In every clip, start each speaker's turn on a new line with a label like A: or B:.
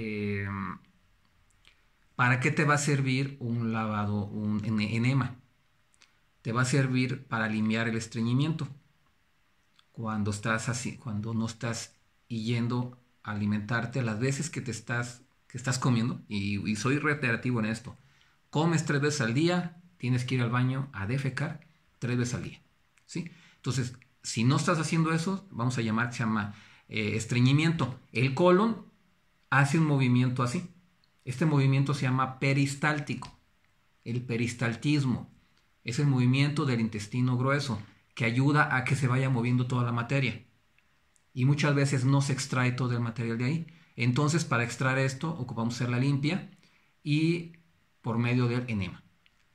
A: Em, ¿para qué te va a servir un lavado, un enema? Te va a servir para limpiar el estreñimiento. Cuando estás así, cuando no estás yendo a alimentarte las veces que te estás, que estás comiendo, y, soy reiterativo en esto, comes tres veces al día, tienes que ir al baño a defecar tres veces al día. ¿sí? Entonces, si no estás haciendo eso, vamos a llamar, se llama eh, estreñimiento. El colon hace un movimiento así. Este movimiento se llama peristáltico. El peristaltismo es el movimiento del intestino grueso que ayuda a que se vaya moviendo toda la materia. Y muchas veces no se extrae todo el material de ahí. Entonces, para extraer esto, ocupamos hacer la limpia y por medio del enema.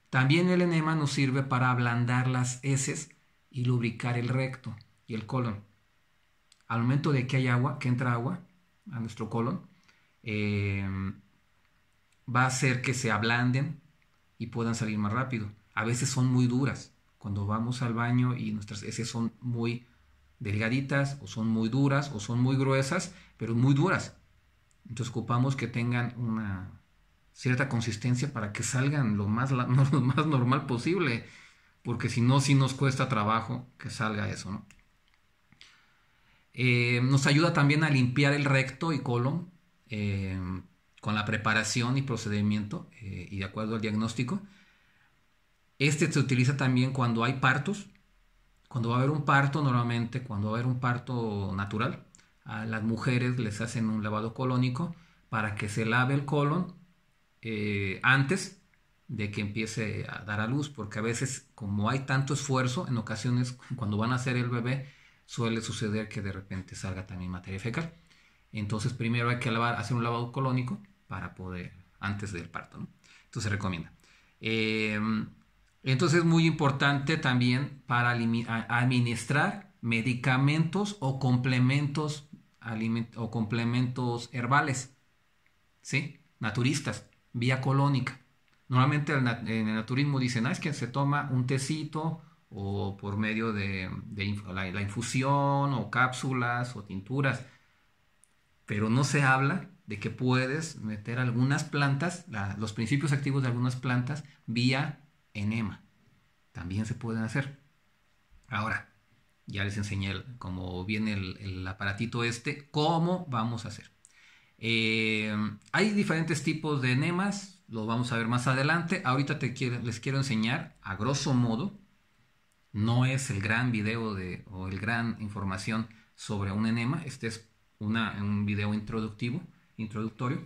A: También el enema nos sirve para ablandar las heces y lubricar el recto y el colon. Al momento de que hay agua, que entra agua a nuestro colon, Em, va a hacer que se ablanden y puedan salir más rápido. A veces son muy duras. Cuando vamos al baño y nuestras heces son muy delgaditas o son muy duras o son muy gruesas, pero muy duras. Entonces ocupamos que tengan una cierta consistencia para que salgan lo más, más normal posible, porque si no, sí nos cuesta trabajo que salga eso. Eh, nos ayuda también a limpiar el recto y colon eh, con la preparación y procedimiento eh, y de acuerdo al diagnóstico. Este se utiliza también cuando hay partos. Cuando va a haber un parto, normalmente cuando va a haber un parto natural, a las mujeres les hacen un lavado colónico para que se lave el colon eh, antes de que empiece a dar a luz, porque a veces como hay tanto esfuerzo, en ocasiones cuando van a hacer el bebé, suele suceder que de repente salga también materia fecal. Entonces primero hay que hacer un lavado colónico para poder, antes del parto, ¿no? Entonces se recomienda. Em, entonces es muy importante también para administrar medicamentos o complementos, o complementos herbales, ¿sí? Naturistas, vía colónica. Normalmente en el naturismo dicen, ah, es que se toma un tecito o por medio de, la, la, infusión o cápsulas o tinturas pero no se habla de que puedes meter algunas plantas, los principios activos de algunas plantas vía enema. También se pueden hacer. Ahora, ya les enseñé cómo viene el, aparatito este, cómo vamos a hacer. Eh, hay diferentes tipos de enemas, lo vamos a ver más adelante. Ahorita te les quiero enseñar a grosso modo. No es el gran video de, o el gran información sobre un enema, este es un video introductivo, introductorio,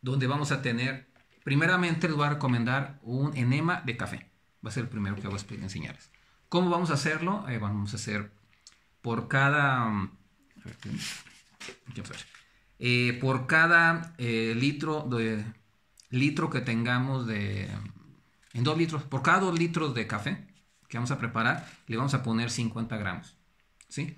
A: donde vamos a tener, primeramente les voy a recomendar un enema de café. Va a ser el primero que voy a enseñarles. ¿Cómo vamos a hacerlo? Eh, vamos a hacer por cada... Mm, eh, por cada eh, litro, de, litro que tengamos de... En dos litros, por cada dos litros de café que vamos a preparar, le vamos a poner 50 gramos. ¿sí?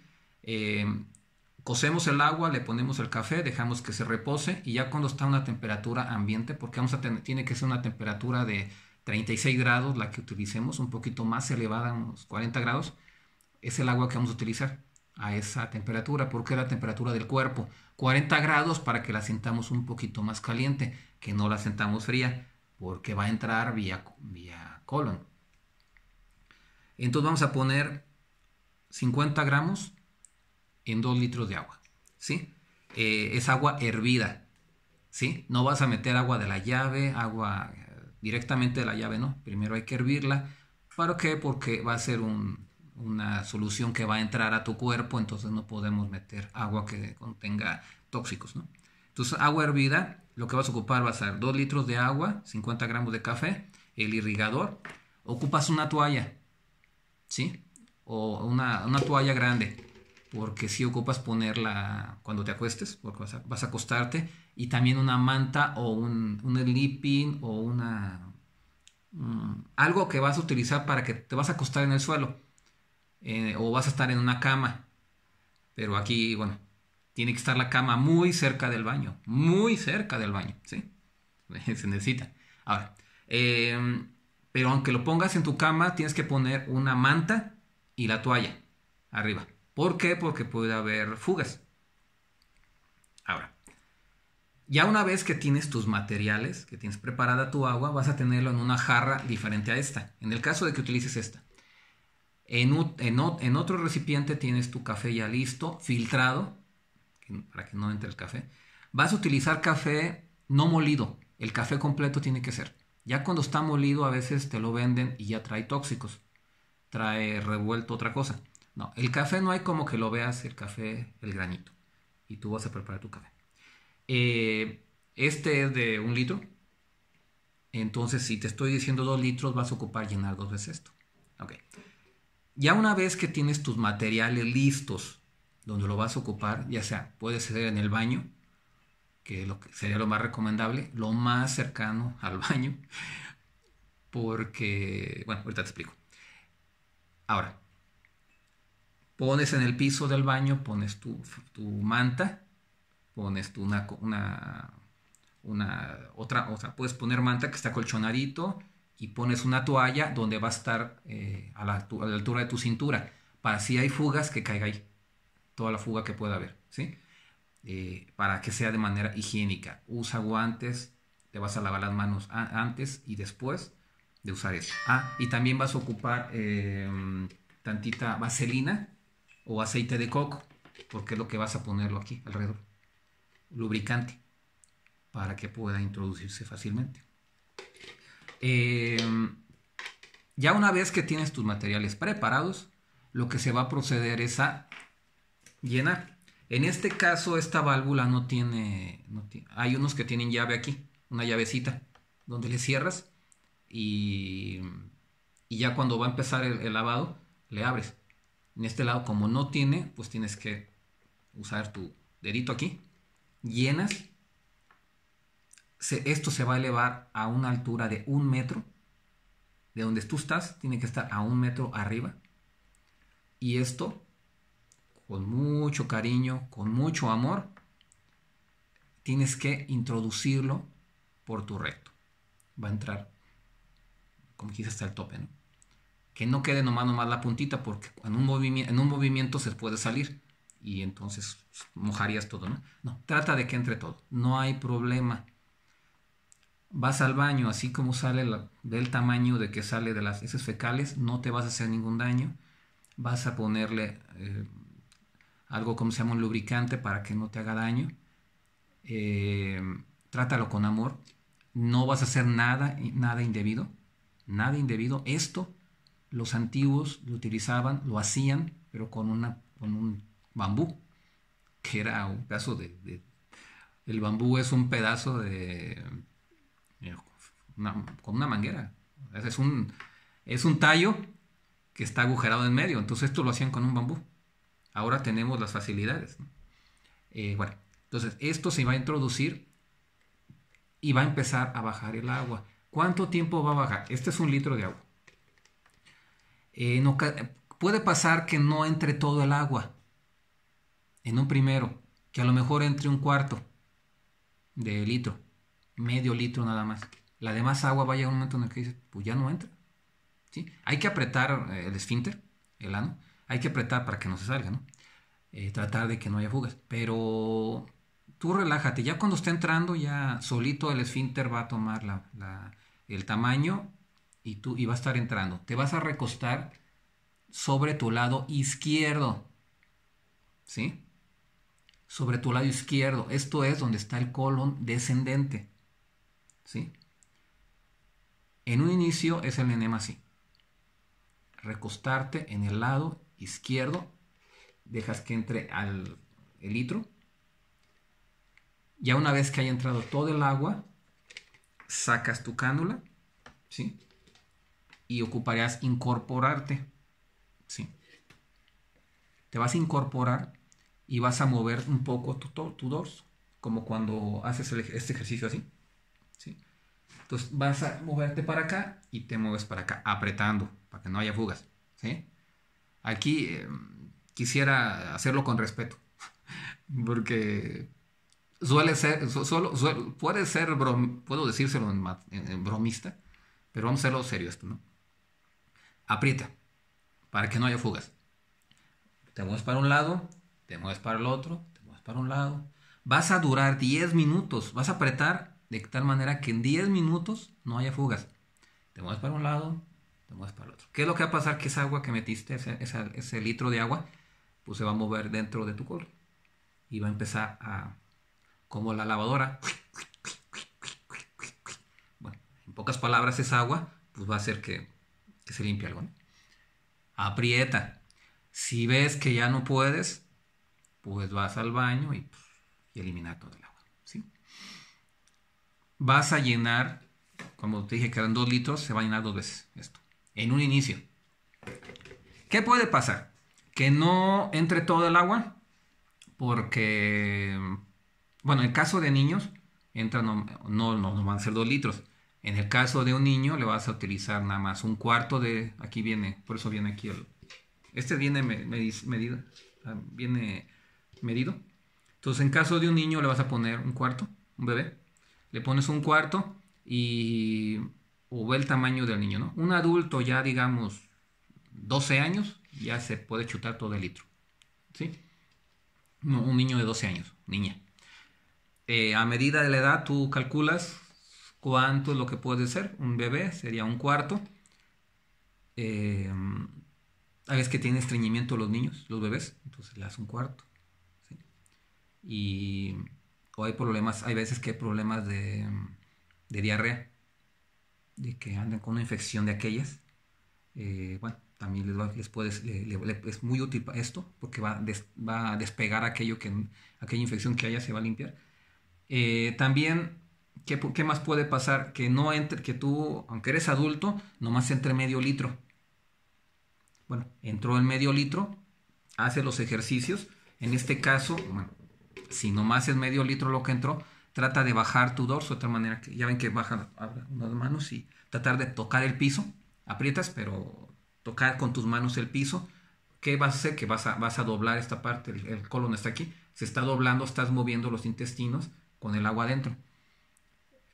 A: Cocemos el agua, le ponemos el café, dejamos que se repose y ya cuando está a una temperatura ambiente, porque vamos a tiene que ser una temperatura de 36 grados la que utilicemos, un poquito más elevada, unos 40 grados, es el agua que vamos a utilizar a esa temperatura, porque es la temperatura del cuerpo. 40 grados para que la sintamos un poquito más caliente, que no la sentamos fría, porque va a entrar vía, vía colon. Entonces vamos a poner 50 gramos en 2 litros de agua, ¿sí? Eh, es agua hervida, ¿sí? No vas a meter agua de la llave, agua eh, directamente de la llave, ¿no? Primero hay que hervirla. ¿Para qué? Porque va a ser una solución que va a entrar a tu cuerpo, entonces no podemos meter agua que contenga tóxicos, ¿no? Entonces, agua hervida, lo que vas a ocupar va a ser 2 litros de agua, 50 gramos de café, el irrigador, ocupas una toalla, ¿sí? O una, una toalla grande, porque si ocupas ponerla cuando te acuestes, porque vas a, acostarte, y también una manta o un, un sleeping o una... Mm, algo que vas a utilizar para que te vas a acostar en el suelo eh, o vas a estar en una cama. Pero aquí, bueno, tiene que estar la cama muy cerca del baño, muy cerca del baño, ¿sí? Se necesita. Ahora, em, pero aunque lo pongas en tu cama, tienes que poner una manta y la toalla arriba. ¿Por qué? Porque puede haber fugas. Ahora, ya una vez que tienes tus materiales, que tienes preparada tu agua, vas a tenerlo en una jarra diferente a esta, en el caso de que utilices esta. En, en otro recipiente tienes tu café ya listo, filtrado, para que no entre el café. Vas a utilizar café no molido, el café completo tiene que ser. Ya cuando está molido a veces te lo venden y ya trae tóxicos, trae revuelto otra cosa. No, el café no hay como que lo veas, el café, el granito. Y tú vas a preparar tu café. Eh, este es de un litro. Entonces, si te estoy diciendo dos litros, vas a ocupar llenar dos veces esto. Ya una vez que tienes tus materiales listos, donde lo vas a ocupar, ya sea, puede ser en el baño, que, lo que sería lo más recomendable, lo más cercano al baño, porque, bueno, ahorita te explico. Ahora, Pones en el piso del baño, pones tu, manta, pones tu una, una, una, otra, o sea, puedes poner manta que está colchonadito y pones una toalla donde va a estar eh, a, la, altura de tu cintura, para si hay fugas que caiga ahí, toda la fuga que pueda haber, ¿sí? Eh, para que sea de manera higiénica. Usa guantes, te vas a lavar las manos antes y después de usar eso. Ah, y también vas a ocupar eh, tantita vaselina o aceite de coco, porque es lo que vas a ponerlo aquí alrededor. Lubricante, para que pueda introducirse fácilmente. Em, ya una vez que tienes tus materiales preparados, lo que se va a proceder es a llenar. En este caso, esta válvula no tiene, Hay unos que tienen llave aquí, una llavecita, donde le cierras y, ya cuando va a empezar el lavado, le abres. En este lado, como no tiene, pues tienes que usar tu dedito aquí. Llenas. esto se va a elevar a una altura de un metro. De donde tú estás, tiene que estar a un metro arriba. Y esto, con mucho cariño, con mucho amor, tienes que introducirlo por tu recto. Va a entrar como quizás hasta el tope, ¿no? que no quede nomás, nomás la puntita, porque en un, en un movimiento se puede salir y entonces pues, mojarías todo, ¿no? trata de que entre todo, no hay problema. Vas al baño, así como sale del tamaño de que sale de las heces fecales, no te vas a hacer ningún daño. Vas a ponerle eh, algo como se llama un lubricante para que no te haga daño. Eh, trátalo con amor. No vas a hacer nada, nada indebido. Nada indebido. Esto los antiguos lo utilizaban, lo hacían, pero con, con un bambú, que era un pedazo de, El bambú es un pedazo de... Eh, con una manguera. Es un, es un tallo que está agujerado en medio. Entonces esto lo hacían con un bambú. Ahora tenemos las facilidades. Eh, bueno, entonces esto se va a introducir y va a empezar a bajar el agua. ¿Cuánto tiempo va a bajar? Este es un litro de agua. Eh, puede pasar que no entre todo el agua en un primero, que a lo mejor entre un cuarto de litro, medio litro nada más. La demás agua vaya a un momento en el que dices, pues ya no entra. ¿Sí? Hay que apretar eh, el esfínter, el ano, hay que apretar para que no se salga, ¿no? Eh, tratar de que no haya fugas. Pero tú relájate, ya cuando esté entrando, ya solito el esfínter va a tomar el tamaño y, tú, y va a estar entrando. Te vas a recostar sobre tu lado izquierdo. ¿Sí? Sobre tu lado izquierdo. Esto es donde está el colon descendente. ¿Sí? En un inicio es el enema así. Recostarte en el lado izquierdo. Dejas que entre al litro. Ya una vez que haya entrado todo el agua, sacas tu cánula, ¿sí? y ocuparías incorporarte. Sí. Te vas a incorporar y vas a mover un poco tu, tu dorso, como cuando haces este ejercicio así. ¿sí? Entonces vas a moverte para acá y te mueves para acá, apretando, para que no haya fugas. ¿sí? Aquí eh, quisiera hacerlo con respeto, porque suele ser, solo puede ser, puedo decírselo en, bromista, pero vamos a hacerlo serio esto, ¿no? aprieta para que no haya fugas. Te mueves para un lado, te mueves para el otro, te mueves para un lado. Vas a durar 10 minutos, vas a apretar de tal manera que en 10 minutos no haya fugas. Te mueves para un lado, te mueves para el otro. ¿Qué es lo que va a pasar? Que esa agua que metiste, ese, litro de agua, pues se va a mover dentro de tu cuerpo. Y va a empezar a, como la lavadora. Bueno, en pocas palabras, esa agua, pues va a hacer que se limpia algo. Aprieta. Si ves que ya no puedes, pues vas al baño y, pues, y elimina todo el agua. Vas a llenar, como te dije quedan dos litros, se va a llenar dos veces esto, en un inicio. ¿Qué puede pasar? Que no entre todo el agua, porque, bueno, en el caso de niños, entran, no, no, no van a ser dos litros, en el caso de un niño le vas a utilizar nada más un cuarto de... Aquí viene, por eso viene aquí el... Este viene medido. Ah, viene medido. Entonces en caso de un niño le vas a poner un cuarto, un bebé. Le pones un cuarto y... O el tamaño del niño, ¿no? Un adulto ya digamos 12 años ya se puede chutar todo el litro. ¿Sí? No, un niño de 12 años, niña. Eh, a medida de la edad tú calculas ¿Cuánto es lo que puede ser? Un bebé sería un cuarto. Em, a veces que tienen estreñimiento los niños, los bebés, entonces le das un cuarto. Y o hay problemas, hay veces que hay problemas de, diarrea, de que andan con una infección de aquellas. Eh, bueno, también les, es muy útil esto porque va, a despegar aquello que aquella infección que haya se va a limpiar. Eh, también ¿Qué, más puede pasar? Que no entre, que tú, aunque eres adulto, nomás entre medio litro. Bueno, entró el medio litro, hace los ejercicios. En este caso, bueno, si nomás es medio litro lo que entró, trata de bajar tu dorso de otra manera. Que, ya ven que baja las manos y tratar de tocar el piso. Aprietas, pero tocar con tus manos el piso. ¿Qué vas a hacer? Que vas a, vas a doblar esta parte, el, el colon está aquí, se está doblando, estás moviendo los intestinos con el agua adentro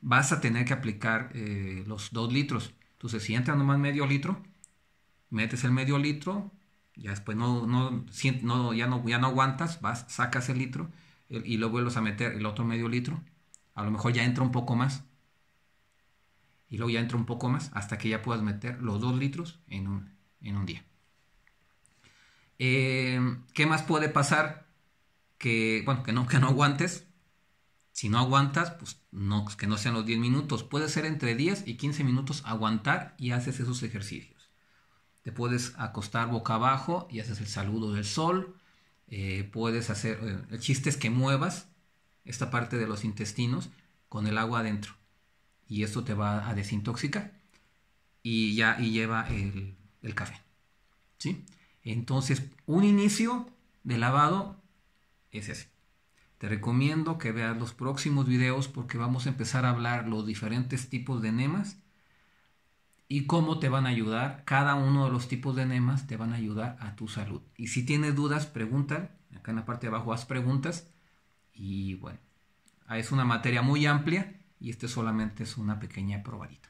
A: vas a tener que aplicar eh, los dos litros. Entonces, si entra nomás medio litro, metes el medio litro, ya después no, no, no, ya, no ya no aguantas, vas, sacas el litro y lo vuelves a meter el otro medio litro. A lo mejor ya entra un poco más. Y luego ya entra un poco más hasta que ya puedas meter los dos litros en un, día. Eh, ¿Qué más puede pasar? Que, bueno, que no, que no aguantes, si no aguantas, pues no, pues, que no sean los 10 minutos. Puede ser entre 10 y 15 minutos aguantar y haces esos ejercicios. Te puedes acostar boca abajo y haces el saludo del sol. Eh, puedes hacer, chistes eh, el chiste es que muevas esta parte de los intestinos con el agua adentro. Y esto te va a desintoxicar. Y ya y lleva el, café. ¿Sí? Entonces, un inicio de lavado es ese. Te recomiendo que veas los próximos videos porque vamos a empezar a hablar los diferentes tipos de enemas y cómo te van a ayudar. Cada uno de los tipos de enemas te van a ayudar a tu salud. Y si tienes dudas, preguntan. Acá en la parte de abajo haz preguntas. Y bueno, ah, es una materia muy amplia y este solamente es una pequeña probadita.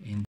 A: Entonces,